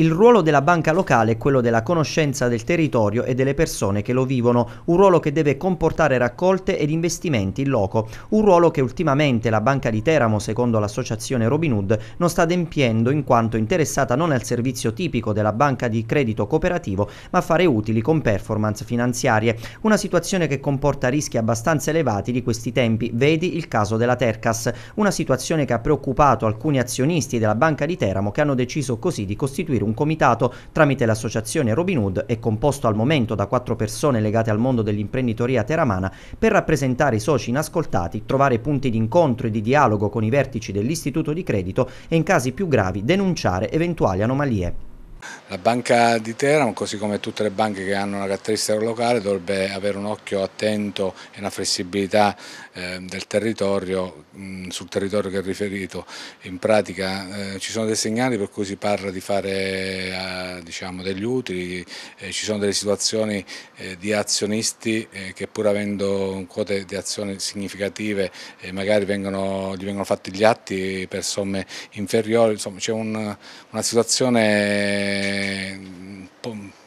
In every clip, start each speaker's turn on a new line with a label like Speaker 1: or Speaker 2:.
Speaker 1: Il ruolo della banca locale è quello della conoscenza del territorio e delle persone che lo vivono, un ruolo che deve comportare raccolte ed investimenti in loco, un ruolo che ultimamente la banca di Teramo, secondo l'associazione Robin Hood, non sta adempiendo in quanto interessata non al servizio tipico della banca di credito cooperativo, ma a fare utili con performance finanziarie, una situazione che comporta rischi abbastanza elevati di questi tempi, vedi il caso della Tercas, una situazione che ha preoccupato alcuni azionisti della banca di Teramo che hanno deciso così di costituire un comitato tramite l'associazione Robin Hood è composto al momento da quattro persone legate al mondo dell'imprenditoria teramana per rappresentare i soci inascoltati, trovare punti di incontro e di dialogo con i vertici dell'istituto di credito e in casi più gravi denunciare eventuali anomalie.
Speaker 2: La banca di Teramo, così come tutte le banche che hanno una caratteristica locale, dovrebbe avere un occhio attento e una flessibilità ehm, del territorio, mm, sul territorio che è riferito. In pratica eh, ci sono dei segnali per cui si parla di fare eh, diciamo, degli utili, eh, ci sono delle situazioni di azionisti che pur avendo quote di azioni significative magari vengono, gli vengono fatti gli atti per somme inferiori, insomma c'è un, una situazione eh,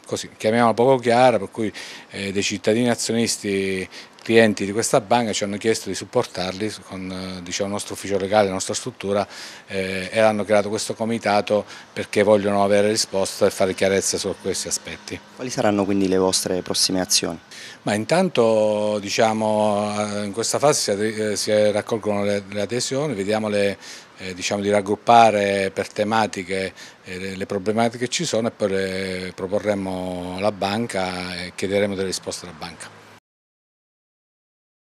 Speaker 2: così, chiamiamola poco chiara, per cui eh, dei cittadini azionisti clienti di questa banca ci hanno chiesto di supportarli con eh, diciamo, il nostro ufficio legale, la nostra struttura eh, e hanno creato questo comitato perché vogliono avere risposta e fare chiarezza su questi aspetti. Quali saranno
Speaker 1: quindi le vostre prossime azioni?
Speaker 2: Ma intanto diciamo, eh, in questa fase si, eh, si raccolgono le, le adesioni, vediamo le, diciamo di raggruppare per tematiche le problematiche che ci sono e poi le proporremo alla banca e chiederemo delle risposte alla banca.